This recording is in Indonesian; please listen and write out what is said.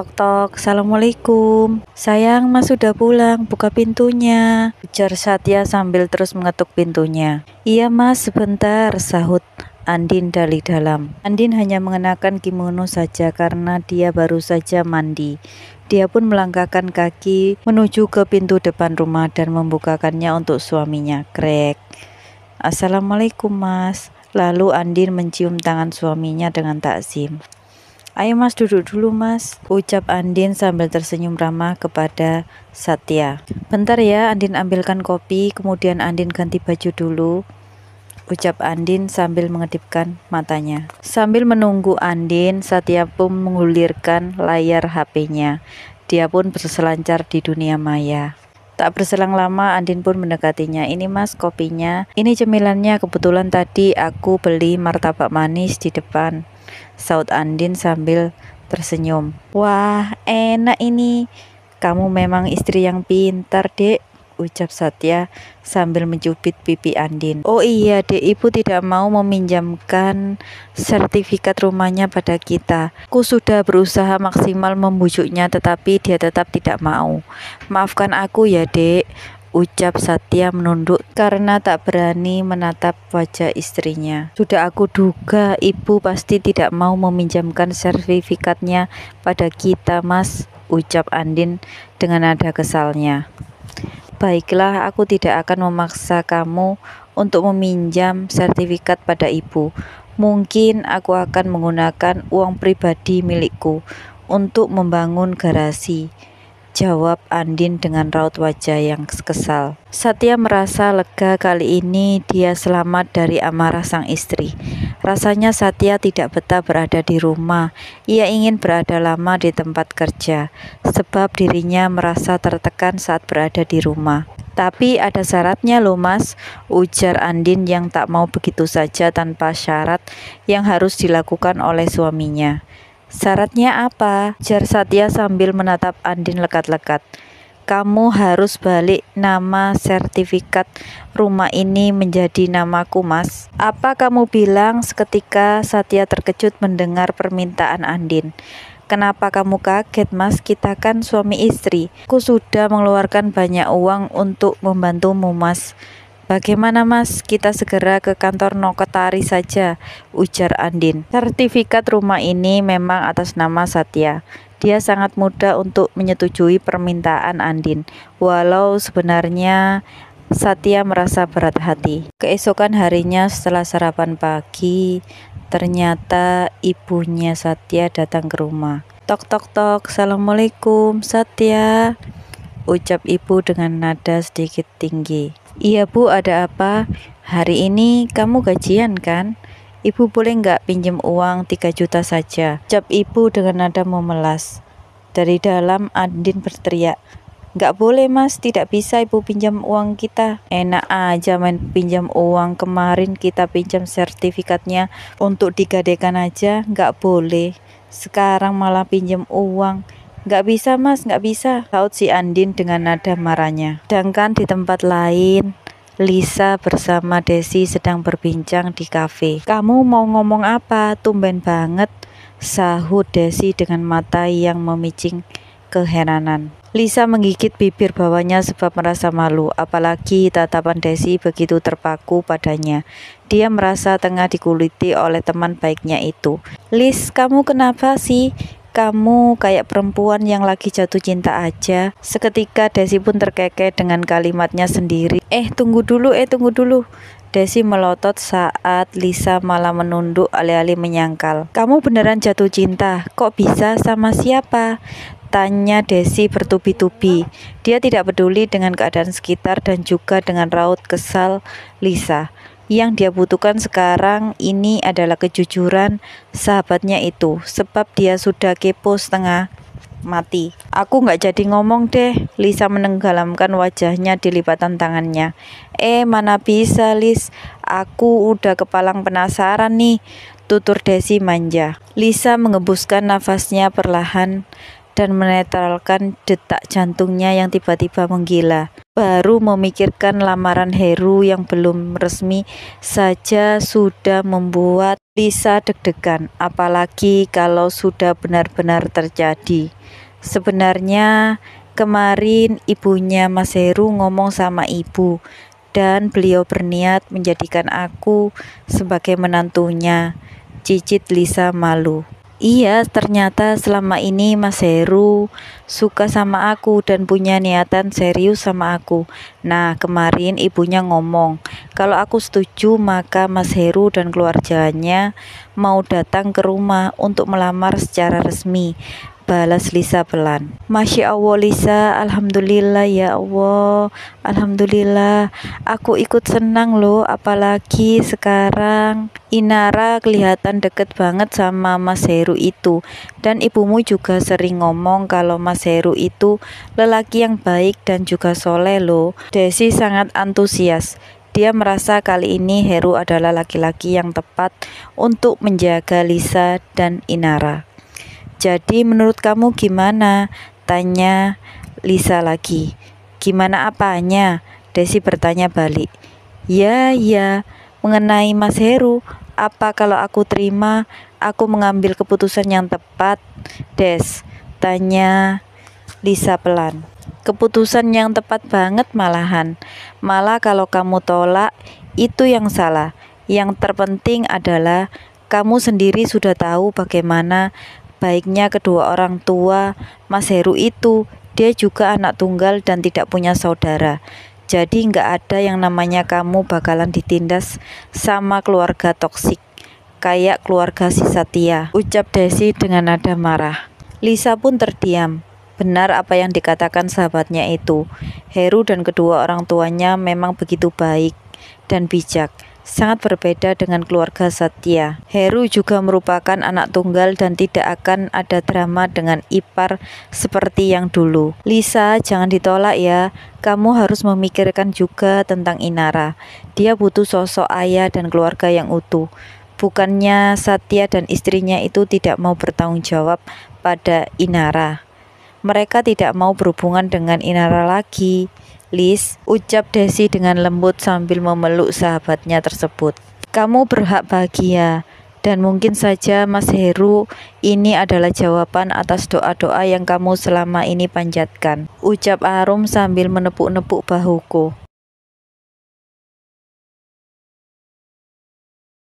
Tok tok, Assalamualaikum. Sayang, mas sudah pulang, buka pintunya. Ujar Satya sambil terus mengetuk pintunya. Iya mas, sebentar, sahut Andin dari dalam. Andin hanya mengenakan kimono saja karena dia baru saja mandi. Dia pun melangkahkan kaki menuju ke pintu depan rumah dan membukakannya untuk suaminya, Krek, Assalamualaikum mas. Lalu Andin mencium tangan suaminya dengan takzim. Ayo mas duduk dulu mas, ucap Andin sambil tersenyum ramah kepada Satya. Bentar ya, Andin ambilkan kopi, kemudian Andin ganti baju dulu, ucap Andin sambil mengedipkan matanya. Sambil menunggu Andin, Satya pun mengulirkan layar HP-nya. Dia pun berselancar di dunia maya. Tak berselang lama Andin pun mendekatinya Ini mas kopinya Ini cemilannya kebetulan tadi aku beli martabak manis di depan Saut Andin sambil tersenyum. Wah, enak ini. Kamu memang istri yang pintar, dek ucap Satya sambil mencubit pipi Andin. Oh iya, Dek Ibu tidak mau meminjamkan sertifikat rumahnya pada kita. Ku sudah berusaha maksimal membujuknya tetapi dia tetap tidak mau. Maafkan aku ya, Dek ucap Satya menunduk karena tak berani menatap wajah istrinya. Sudah aku duga ibu pasti tidak mau meminjamkan sertifikatnya pada kita mas, ucap Andin dengan nada kesalnya. Baiklah, aku tidak akan memaksa kamu untuk meminjam sertifikat pada ibu. Mungkin aku akan menggunakan uang pribadi milikku untuk membangun garasi Jawab Andin dengan raut wajah yang kesal. Satya merasa lega kali ini dia selamat dari amarah sang istri. Rasanya Satya tidak betah berada di rumah. Ia ingin berada lama di tempat kerja, sebab dirinya merasa tertekan saat berada di rumah. Tapi ada syaratnya loh mas, ujar Andin yang tak mau begitu saja tanpa syarat yang harus dilakukan oleh suaminya. Syaratnya apa? Jar Satya sambil menatap Andin lekat-lekat. Kamu harus balik nama sertifikat rumah ini menjadi namaku mas Apa kamu bilang seketika Satya terkejut mendengar permintaan Andin Kenapa kamu kaget mas? Kita kan suami istri Ku sudah mengeluarkan banyak uang untuk membantumu mas Bagaimana mas, kita segera ke kantor Noketari saja, ujar Andin. Sertifikat rumah ini memang atas nama Satya. Dia sangat mudah untuk menyetujui permintaan Andin, walau sebenarnya Satya merasa berat hati. Keesokan harinya setelah sarapan pagi, ternyata ibunya Satya datang ke rumah. Tok tok tok, Assalamualaikum Satya, ucap ibu dengan nada sedikit tinggi. Iya bu, ada apa? Hari ini kamu gajian kan? Ibu boleh nggak pinjam uang 3 juta saja? Cap ibu dengan nada memelas. Dari dalam Andin berteriak, Nggak boleh mas, tidak bisa ibu pinjam uang kita. Enak aja main pinjam uang, kemarin kita pinjam sertifikatnya untuk digadekan aja, nggak boleh. Sekarang malah pinjam uang. Gak bisa mas, gak bisa, laut si Andin dengan nada marahnya. Sedangkan di tempat lain, Lisa bersama Desi sedang berbincang di kafe. Kamu mau ngomong apa? Tumben banget, sahut Desi dengan mata yang memicing keheranan. Lisa menggigit bibir bawahnya sebab merasa malu, apalagi tatapan Desi begitu terpaku padanya. Dia merasa tengah dikuliti oleh teman baiknya itu. Lis, kamu kenapa sih? kamu kayak perempuan yang lagi jatuh cinta aja. Seketika Desi pun terkekeh dengan kalimatnya sendiri. Eh, tunggu dulu, eh tunggu dulu. Desi melotot saat Lisa malah menunduk alih-alih menyangkal. Kamu beneran jatuh cinta, kok bisa sama siapa? Tanya Desi bertubi-tubi. Dia tidak peduli dengan keadaan sekitar dan juga dengan raut kesal Lisa yang dia butuhkan sekarang ini adalah kejujuran sahabatnya itu sebab dia sudah kepo setengah mati. Aku nggak jadi ngomong deh, Lisa menenggelamkan wajahnya di lipatan tangannya. Eh, mana bisa, Lis? Aku udah kepalang penasaran nih, tutur Desi manja. Lisa mengebuskan nafasnya perlahan dan menetralkan detak jantungnya yang tiba-tiba menggila. Baru memikirkan lamaran Heru yang belum resmi saja sudah membuat Lisa deg-degan, apalagi kalau sudah benar-benar terjadi. Sebenarnya kemarin ibunya Mas Heru ngomong sama ibu dan beliau berniat menjadikan aku sebagai menantunya. Cicit Lisa malu. Iya, ternyata selama ini Mas Heru suka sama aku dan punya niatan serius sama aku. Nah, kemarin ibunya ngomong, kalau aku setuju maka Mas Heru dan keluarganya mau datang ke rumah untuk melamar secara resmi. Balas Lisa pelan. Masya Allah Lisa, Alhamdulillah ya Allah, Alhamdulillah. Aku ikut senang loh, apalagi sekarang Inara kelihatan deket banget sama Mas Heru itu. Dan ibumu juga sering ngomong kalau Mas Heru itu lelaki yang baik dan juga soleh loh. Desi sangat antusias. Dia merasa kali ini Heru adalah laki-laki yang tepat untuk menjaga Lisa dan Inara. Jadi menurut kamu gimana? Tanya Lisa lagi. Gimana apanya? Desi bertanya balik. Ya, ya. Mengenai Mas Heru, apa kalau aku terima? Aku mengambil keputusan yang tepat. Des, tanya Lisa pelan. Keputusan yang tepat banget malahan. Malah kalau kamu tolak, itu yang salah. Yang terpenting adalah kamu sendiri sudah tahu bagaimana baiknya kedua orang tua Mas Heru itu. Dia juga anak tunggal dan tidak punya saudara. Jadi nggak ada yang namanya kamu bakalan ditindas sama keluarga toksik. Kayak keluarga si Satya. Ucap Desi dengan nada marah. Lisa pun terdiam. Benar apa yang dikatakan sahabatnya itu. Heru dan kedua orang tuanya memang begitu baik dan bijak sangat berbeda dengan keluarga Satya. Heru juga merupakan anak tunggal dan tidak akan ada drama dengan ipar seperti yang dulu. Lisa, jangan ditolak ya. Kamu harus memikirkan juga tentang Inara. Dia butuh sosok ayah dan keluarga yang utuh. Bukannya Satya dan istrinya itu tidak mau bertanggung jawab pada Inara. Mereka tidak mau berhubungan dengan Inara lagi. Liz, ucap Desi dengan lembut sambil memeluk sahabatnya tersebut. Kamu berhak bahagia, dan mungkin saja Mas Heru ini adalah jawaban atas doa-doa yang kamu selama ini panjatkan. Ucap Arum sambil menepuk-nepuk bahuku.